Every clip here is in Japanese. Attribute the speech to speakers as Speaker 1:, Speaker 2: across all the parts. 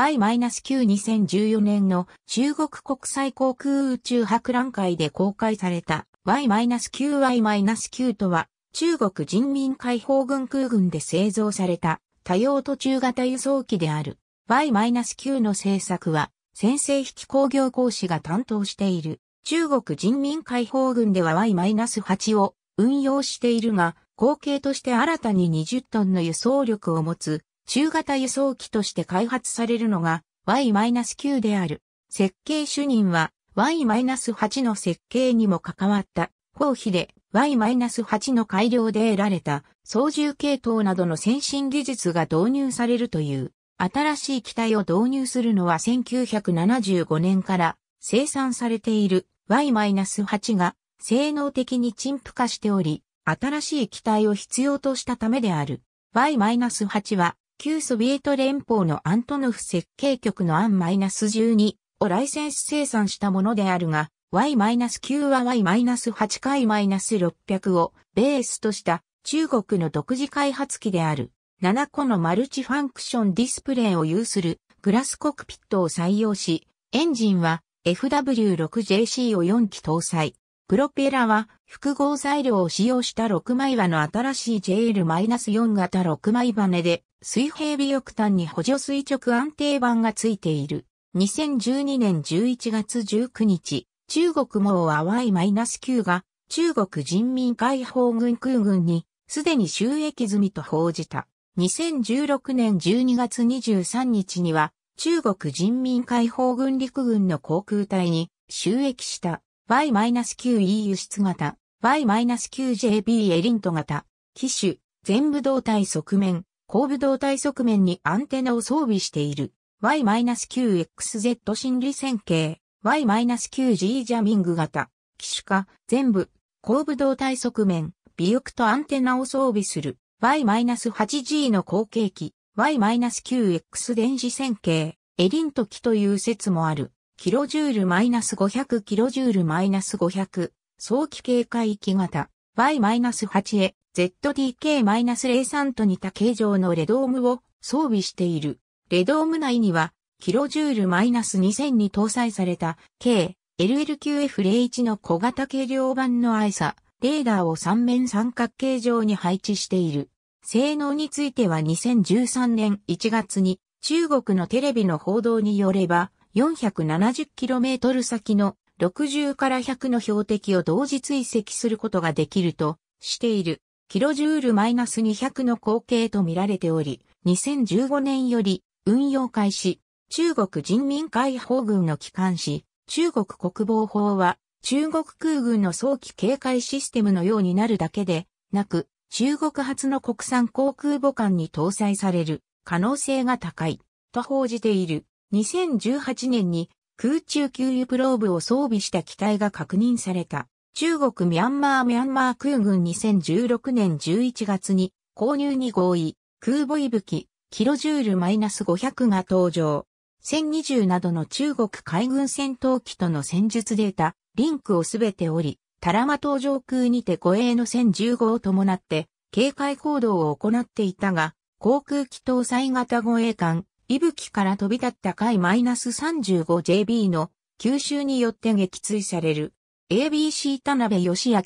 Speaker 1: Y-92014 年の中国国際航空宇宙博覧会で公開された Y-9Y-9 とは中国人民解放軍空軍で製造された多用途中型輸送機である Y-9 の製作は先制引き工業講師が担当している中国人民解放軍では Y-8 を運用しているが後継として新たに20トンの輸送力を持つ中型輸送機として開発されるのが Y-9 である。設計主任は Y-8 の設計にも関わった公費で Y-8 の改良で得られた操縦系統などの先進技術が導入されるという新しい機体を導入するのは1975年から生産されている Y-8 が性能的に陳腐化しており、新しい機体を必要としたためである。Y-8 は旧ソビエト連邦のアントノフ設計局のアン -12 をライセンス生産したものであるが、Y-9 は Y-8 回 -600 をベースとした中国の独自開発機である。7個のマルチファンクションディスプレイを有するグラスコクピットを採用し、エンジンは FW6JC を4機搭載。プロペラは複合材料を使用した6枚刃の新しい JL-4 型6枚バネで水平尾翼端に補助垂直安定板がついている。2012年11月19日、中国網淡いマイナス9が中国人民解放軍空軍にすでに収益済みと報じた。2016年12月23日には中国人民解放軍陸軍の航空隊に収益した Y-9E 輸出型 Y-9JB エリント型機種全部動体側面後部胴体側面にアンテナを装備している Y-9XZ 心理線形 Y-9G ジャミング型機種化全部後部胴体側面尾翼とアンテナを装備する Y-8G の後継機 Y-9X 電子線形エリント機という説もある。キロジュール -500 キロジュール -500 早期警戒域型 Y-8 へ ZDK-03 と似た形状のレドームを装備している。レドーム内には、キロジュール -2000 に搭載された、K、LLQF01 の小型軽量版のアイサ、レーダーを3面三角形状に配置している。性能については2013年1月に、中国のテレビの報道によれば、470km 先の60から100の標的を同時追跡することができるとしている。キロジュールマイナス200の後継と見られており、2015年より運用開始、中国人民解放軍の機関紙、中国国防法は、中国空軍の早期警戒システムのようになるだけで、なく、中国発の国産航空母艦に搭載される可能性が高い、と報じている。2018年に空中給油プローブを装備した機体が確認された。中国ミャンマーミャンマー空軍2016年11月に購入に合意、空母息吹、キロジュールマイナス -500 が登場。1020などの中国海軍戦闘機との戦術データ、リンクをすべて降り、タラマ島上空にて護衛の1 0 15を伴って、警戒行動を行っていたが、航空機搭載型護衛艦、い吹から飛び立った海 -35JB の吸収によって撃墜される。ABC 田辺義明、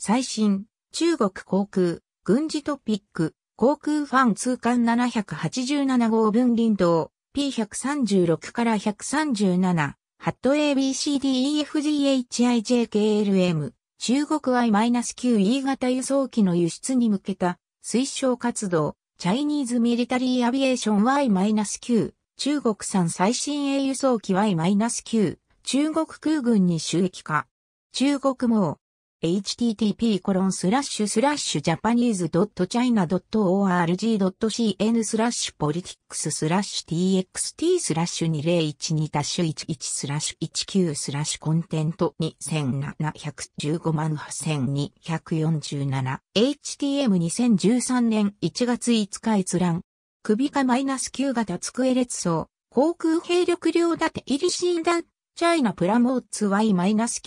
Speaker 1: 最新、中国航空、軍事トピック、航空ファン通関787号分林道、P136 から137、ハット ABCDEFGHIJKLM、中国 I-9E 型輸送機の輸出に向けた推奨活動、チャイニーズミリタリーアビエーション Y-9、中国産最新鋭輸送機 Y-9、中国空軍に収益化。中国も http コロンスラッシュスラッシュジャパニーズドットチャイナドット org cn スラッシュポリティックススラッシュ txt スラッシュ2012ダッシュ11スラッシュ19スラッシュコンテント2715万8247 htm2013 年1月5日閲覧首かマイナス9型机列層航空兵力量立て入りシーダチャイナプラモーツ Y-9 マイナス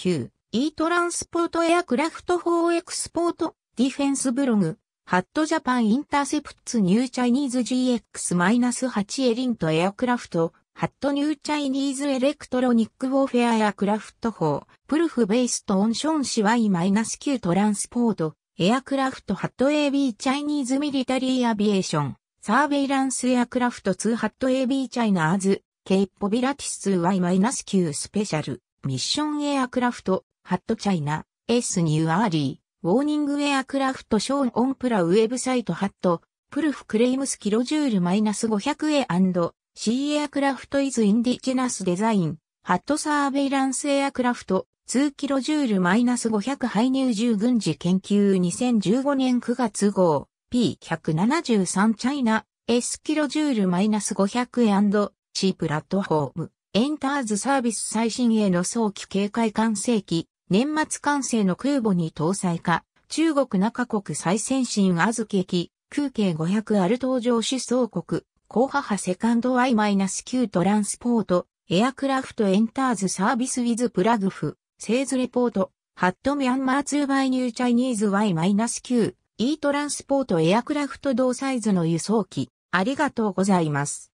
Speaker 1: e トランスポートエアクラフト4エクスポートディフェンスブログハットジャパンインターセプツニューチャイニーズ GX-8 エリントエアクラフトハットニューチャイニーズエレクトロニックウォーフェアエアクラフト4プルフベーストオンションシワイ -9 トランスポートエアクラフトハット AB チャイニーズミリタリーアビエーションサーベイランスエアクラフト2ハット AB チャイナーズケイポビラティス Y-9 スペシャルミッションエアクラフトハットチャイナ、S ニューアーリー、ウォーニングウェアクラフトショーンオンプラウェブサイトハット、プルフクレイムスキロジュールマイナス500 a C エアクラフトイズインディジェナスデザイン、ハットサーベイランスエアクラフト、2キロジュールマイナス500配入従軍事研究2015年9月号、P173 チャイナ、S キロジュールマイナス500 C プラットフォーム、エンターズサービス最新への早期警戒管制機、年末完成の空母に搭載か、中国中国最先進あずけ機、空計500アル登場主走国、高波波セカンド y 9トランスポート、エアクラフトエンターズサービスウィズプラグフ、製図レポート、ハットミャンマー2バイニューチャイニーズ Y-9、E トランスポートエアクラフト同サイズの輸送機、ありがとうございます。